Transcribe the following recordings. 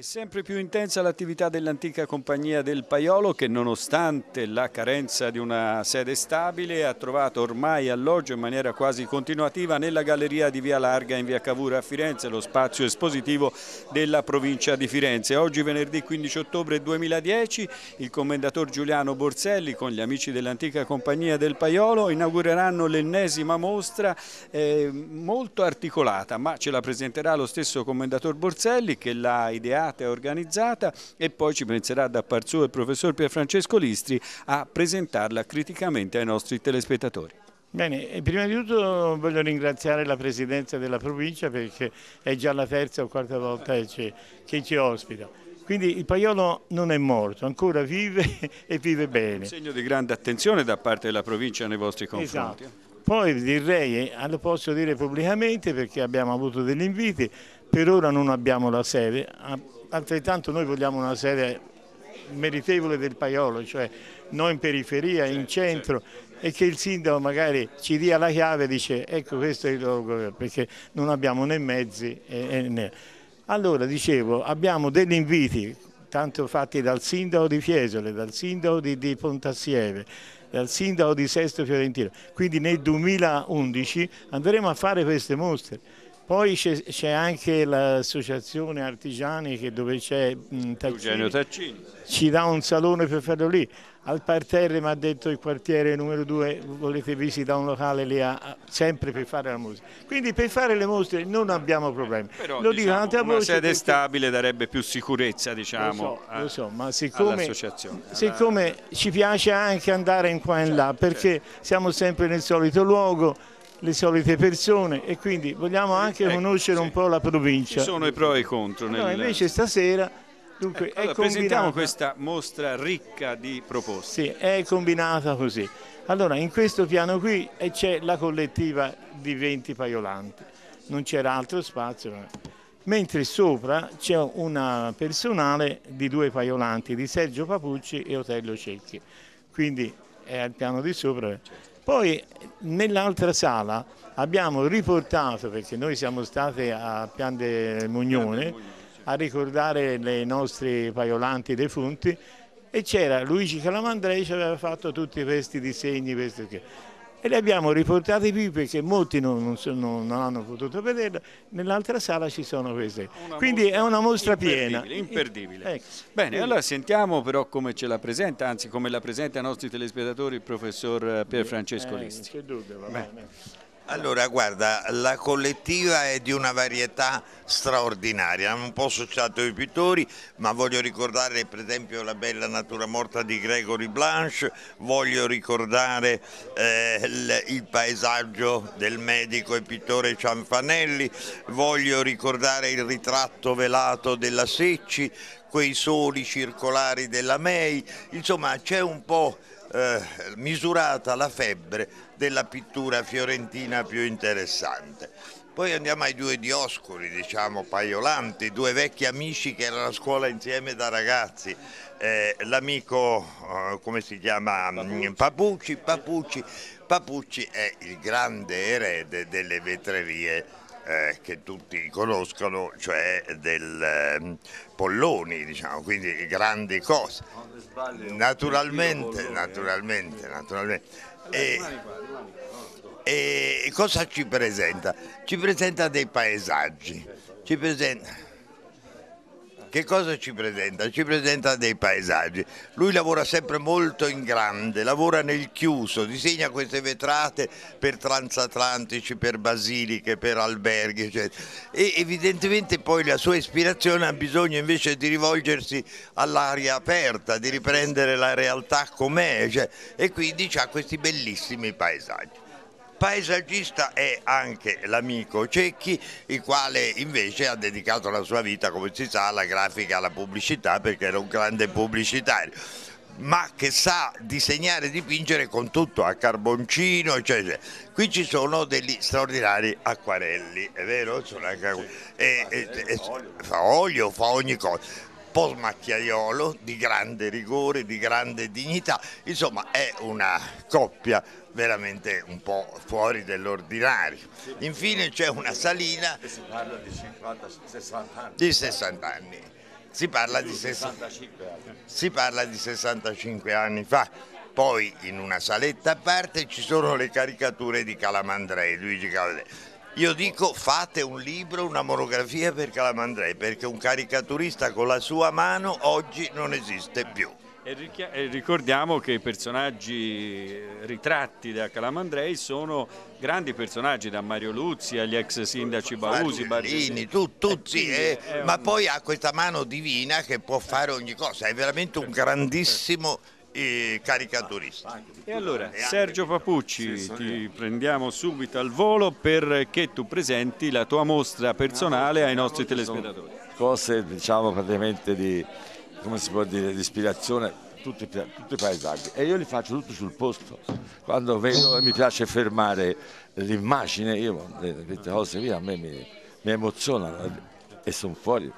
È sempre più intensa l'attività dell'antica compagnia del Paiolo che nonostante la carenza di una sede stabile ha trovato ormai alloggio in maniera quasi continuativa nella galleria di Via Larga in Via Cavura a Firenze, lo spazio espositivo della provincia di Firenze. Oggi venerdì 15 ottobre 2010 il commendator Giuliano Borselli con gli amici dell'antica compagnia del Paiolo inaugureranno l'ennesima mostra eh, molto articolata ma ce la presenterà lo stesso commendator Borselli che l'ha ideata curata e organizzata e poi ci penserà da par suo il professor Pierfrancesco Listri a presentarla criticamente ai nostri telespettatori. Bene, prima di tutto voglio ringraziare la Presidenza della provincia perché è già la terza o quarta volta che ci ospita. Quindi il Paiolo non è morto, ancora vive e vive bene. Un segno di grande attenzione da parte della provincia nei vostri esatto. confronti. Esatto. Poi direi, eh, lo posso dire pubblicamente perché abbiamo avuto degli inviti, per ora non abbiamo la sede, altrettanto noi vogliamo una sede meritevole del Paiolo, cioè non in periferia, in certo, centro certo. e che il sindaco magari ci dia la chiave e dice ecco questo è il luogo perché non abbiamo né mezzi né... Allora dicevo abbiamo degli inviti tanto fatti dal sindaco di Fiesole, dal sindaco di, di Pontassieve, dal sindaco di Sesto Fiorentino, quindi nel 2011 andremo a fare queste mostre poi c'è anche l'associazione artigiani che dove c'è Eugenio Taccini, ci dà un salone per farlo lì. Al parterre mi ha detto il quartiere numero 2 volete visitare un locale lì a, sempre per fare la musica. Quindi per fare le mostre non abbiamo problemi. Eh, però, lo diciamo, dico, una sede perché... stabile darebbe più sicurezza diciamo, lo so, lo so, ma siccome, siccome alla... ci piace anche andare in qua e in là certo, perché certo. siamo sempre nel solito luogo le solite persone e quindi vogliamo anche ecco, conoscere sì. un po' la provincia. Ci sono i pro e i contro. Allora, nel... invece stasera dunque, ecco, allora, presentiamo questa mostra ricca di proposte. Sì, è combinata così. Allora, in questo piano qui eh, c'è la collettiva di 20 paiolanti, non c'era altro spazio. Mentre sopra c'è una personale di due paiolanti, di Sergio Papucci e Otello Cecchi. Quindi è eh, al piano di sopra. Certo. Poi nell'altra sala abbiamo riportato, perché noi siamo stati a Pian del Mugnone a ricordare i nostri paiolanti defunti e c'era Luigi Calamandrei che aveva fatto tutti questi disegni. Questi e li abbiamo riportati qui perché molti non, non, non hanno potuto vederla, nell'altra sala ci sono queste. Una Quindi è una mostra imperdibile, piena. Imperdibile. Ecco. Bene, allora sentiamo però come ce la presenta, anzi come la presenta ai nostri telespettatori il professor eh, Pierfrancesco eh, Listi. Eh, non c'è dubbio, va bene. Beh. Allora guarda, la collettiva è di una varietà straordinaria, hanno un po' associato i pittori, ma voglio ricordare per esempio la bella natura morta di Gregory Blanche, voglio ricordare eh, il, il, paesaggio del medico e pittore Cianfanelli, voglio ricordare il ritratto velato della Secci, quei soli circolari della May, insomma c'è un po' eh, misurata la febbre della pittura fiorentina più interessante. Poi andiamo ai due Dioscuri, diciamo paiolanti, due vecchi amici che erano a scuola insieme da ragazzi. Eh, l'amico, eh, come si chiama? Papucci. Mm, Papucci. Papucci è il grande erede delle vetrerie eh, che tutti conoscono, cioè del ehm, Polloni, diciamo, quindi grandi cose. Naturalmente, naturalmente, naturalmente. E, eh, e eh, cosa ci presenta? Ci presenta dei paesaggi, ci presenta che cosa ci presenta? Ci presenta dei paesaggi. Lui lavora sempre molto in grande, lavora nel chiuso, disegna queste vetrate per transatlantici, per basiliche, per alberghi, eccetera. E evidentemente poi la sua ispirazione ha bisogno invece di rivolgersi all'aria aperta, di riprendere la realtà com'è, cioè, e quindi ha questi bellissimi paesaggi paesaggista è anche l'amico Cecchi, il quale invece ha dedicato la sua vita, come si sa, alla grafica, alla pubblicità, perché era un grande pubblicitario ma che sa disegnare e dipingere con tutto, a carboncino, eccetera. Qui ci sono degli straordinari acquarelli, è vero? Sono anche... Sì, e, e, e, fa olio, fa ogni cosa Paul Macchiaiolo di grande rigore, di grande dignità, insomma è una coppia veramente un po' fuori dell'ordinario. Infine c'è una salina si parla di 50, 60 anni. Di 60 anni. Si parla di, 65 anni. si parla di 65 anni fa poi in una saletta a parte ci sono le caricature di Calamandrei, Luigi Cavallè. Io dico fate un libro, una monografia per Calamandrei, perché un caricaturista con la sua mano oggi non esiste più. E ricordiamo che i personaggi eh, ritratti da Calamandrei sono grandi personaggi, da Mario Luzzi agli ex sindaci Bausi, Barini, tu, tutti, eh, eh. ma poi ha questa mano divina che può fare ogni cosa, è veramente un certo. grandissimo eh, caricaturisti. Ah, e allora, Sergio Papucci, ti prendiamo subito al volo perché tu presenti la tua mostra ah, personale ai nostri telespettatori. Cose, diciamo, praticamente di, come si può dire, di ispirazione tutti, tutti, i paesaggi e io li faccio tutti sul posto. Quando vedo e mi piace fermare l'immagine, io eh, queste cose via a me mi, mi emozionano e sono fuori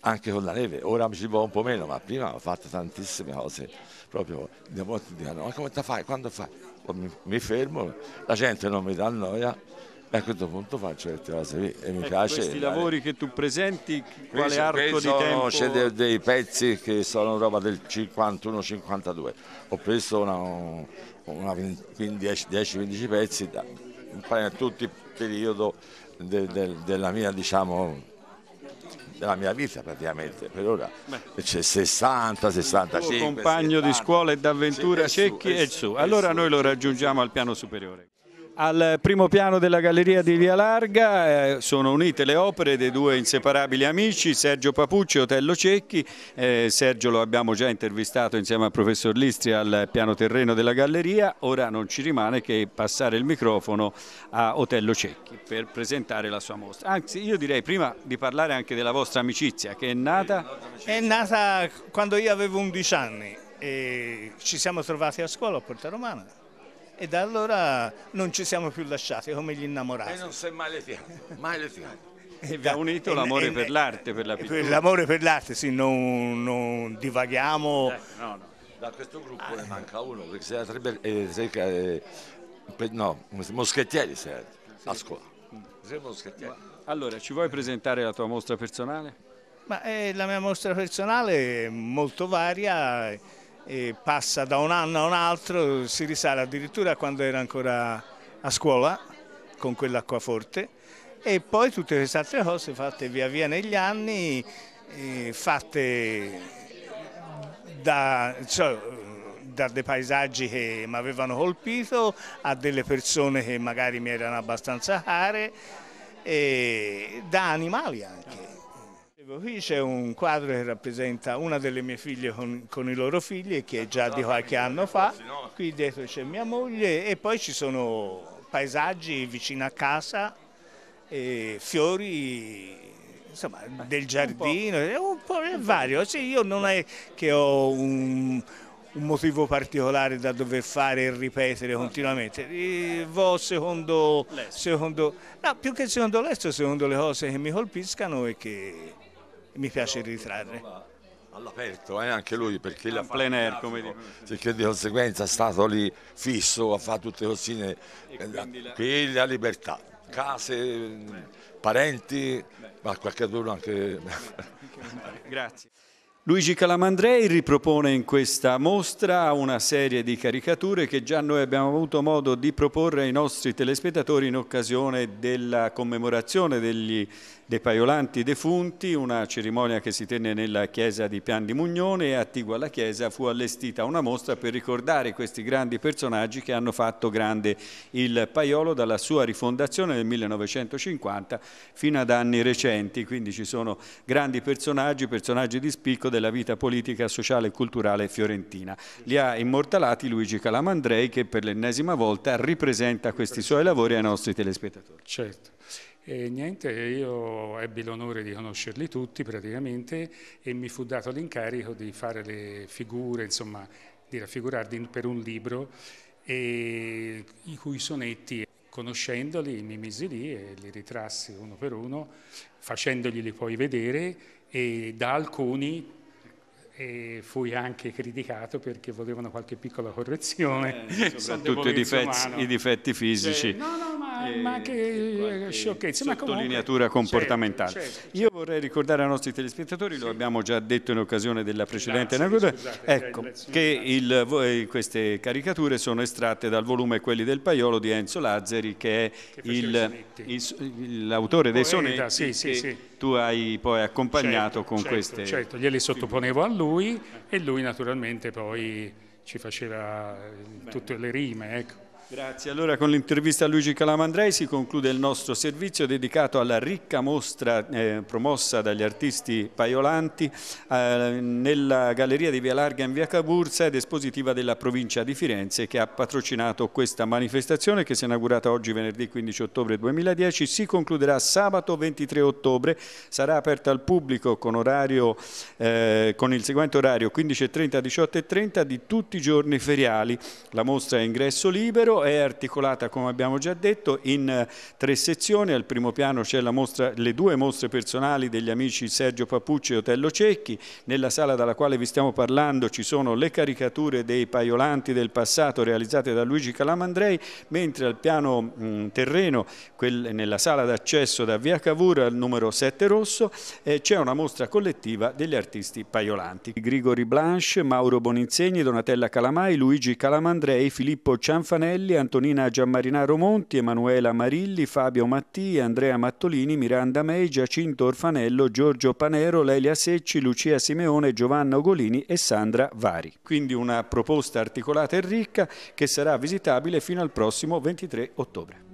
anche con la neve, ora ci va un po' meno, ma prima ho fatto tantissime cose, proprio di molti dicono, ma come fai, quando fai? Mi, mi, fermo, la gente non mi dà noia e a questo punto faccio certe cose lì e mi ecco, piace. Questi lavori che tu presenti, quale questi, arco di sono, tempo? C'è dei, dei, pezzi che sono roba del 51-52, ho preso una, una 10-15 pezzi da, in tutti il periodo de, de, della mia diciamo della mia vita praticamente, per ora c'è 60, 65. Il compagno 70. di scuola e d'avventura Cecchi è il suo. Allora noi lo raggiungiamo al piano superiore. Al primo piano della galleria di Via Larga eh, sono unite le opere dei due inseparabili amici Sergio Papucci e Otello Cecchi. Eh, Sergio lo abbiamo già intervistato insieme al professor Listri al piano terreno della galleria. Ora non ci rimane che passare il microfono a Otello Cecchi per presentare la sua mostra. Anzi, io direi prima di parlare anche della vostra amicizia che è nata... È nata quando io avevo 11 anni e ci siamo trovati a scuola a Porta Romana e da allora non ci siamo più lasciati come gli innamorati. E non si è mai litigato, mai E Vi ha unito l'amore per l'arte, per la pittura. L'amore per l'arte, sì, non, non divaghiamo. Eh, no, no. Da questo gruppo ne manca uno, perché si era eh, tre eh, no, moschettieri si era sì. a scuola. Mm. Allora, ci vuoi presentare la tua mostra personale? Ma, eh, la mia mostra personale è molto varia passa da un anno a un altro, si risale addirittura quando era ancora a scuola con quell'acquaforte e poi tutte queste altre cose fatte via via negli anni, eh, fatte da, cioè, da dei paesaggi che mi avevano colpito a delle persone che magari mi erano abbastanza care e da animali anche. Qui c'è un quadro che rappresenta una delle mie figlie con, con, i loro figli che è già di qualche anno fa, qui dietro c'è mia moglie e poi ci sono paesaggi vicino a casa, fiori insomma, del giardino, un po', un vario. Sì, io non è che ho un, un motivo particolare da dover fare e ripetere continuamente. Eh, vo secondo, secondo no, più che secondo l'esto, secondo le cose che mi colpiscano e che mi piace ritrarre all'aperto eh, anche lui perché ah, l'ha plein air come dico. perché di conseguenza è stato lì fisso a fare tutte le cosine eh, qui la libertà case Beh. parenti Beh. ma qualche duro anche Beh. grazie Luigi Calamandrei ripropone in questa mostra una serie di caricature che già noi abbiamo avuto modo di proporre ai nostri telespettatori in occasione della commemorazione degli, dei paiolanti defunti, una cerimonia che si tenne nella chiesa di Pian di Mugnone e attigua alla chiesa fu allestita una mostra per ricordare questi grandi personaggi che hanno fatto grande il paiolo dalla sua rifondazione nel 1950 fino ad anni recenti, quindi ci sono grandi personaggi, personaggi di spicco della vita politica, sociale e culturale fiorentina. Li ha immortalati Luigi Calamandrei che per l'ennesima volta ripresenta questi suoi lavori ai nostri telespettatori. Certo. E niente, io ebbi l'onore di conoscerli tutti praticamente e mi fu dato l'incarico di fare le figure, insomma, di raffigurarli per un libro e i cui sonetti conoscendoli mi misi lì e li ritrassi uno per uno, facendogli poi vedere e da alcuni e fui anche criticato perché volevano qualche piccola correzione. Eh, soprattutto i difetti, i difetti, fisici. Cioè, no, no, ma, eh, ma che sciocchezze. Sottolineatura comunque, certo, comportamentale. Certo, certo, certo. Io vorrei ricordare ai nostri telespettatori, sì. lo abbiamo già detto in occasione della precedente inaugurazione, ecco, che il, eh, queste caricature sono estratte dal volume Quelli del Paiolo di Enzo Lazzari, che è l'autore dei sonetti sì, sì, sì. tu hai poi accompagnato certo, con certo, queste... Certo, glieli sottoponevo a lui e lui naturalmente poi ci faceva Bene. Eh, tutte le rime, ecco. Grazie. Allora con l'intervista a Luigi Calamandrei si conclude il nostro servizio dedicato alla ricca mostra eh, promossa dagli artisti paiolanti eh, nella galleria di Via Larga in Via Cabursa ed espositiva della provincia di Firenze che ha patrocinato questa manifestazione che si è inaugurata oggi venerdì 15 ottobre 2010. Si concluderà sabato 23 ottobre, sarà aperta al pubblico con, orario, eh, con il seguente orario 15.30-18.30 di tutti i giorni feriali. La mostra è ingresso libero è articolata come abbiamo già detto in eh, tre sezioni, al primo piano c'è le due mostre personali degli amici Sergio Papucci e Otello Cecchi, nella sala dalla quale vi stiamo parlando ci sono le caricature dei paiolanti del passato realizzate da Luigi Calamandrei, mentre al piano mh, mm, terreno, quel, nella sala d'accesso da Via Cavour al numero 7 Rosso, eh, c'è una mostra collettiva degli artisti paiolanti. Grigori Blanche, Mauro Boninsegni, Donatella Calamai, Luigi Calamandrei, Filippo Cianfanelli, Marilli, Antonina Giammarinaro Monti, Emanuela Marilli, Fabio Matti, Andrea Mattolini, Miranda Mei, Giacinto Orfanello, Giorgio Panero, Lelia Secci, Lucia Simeone, Giovanna Ugolini e Sandra Vari. Quindi una proposta articolata e ricca che sarà visitabile fino al prossimo 23 ottobre.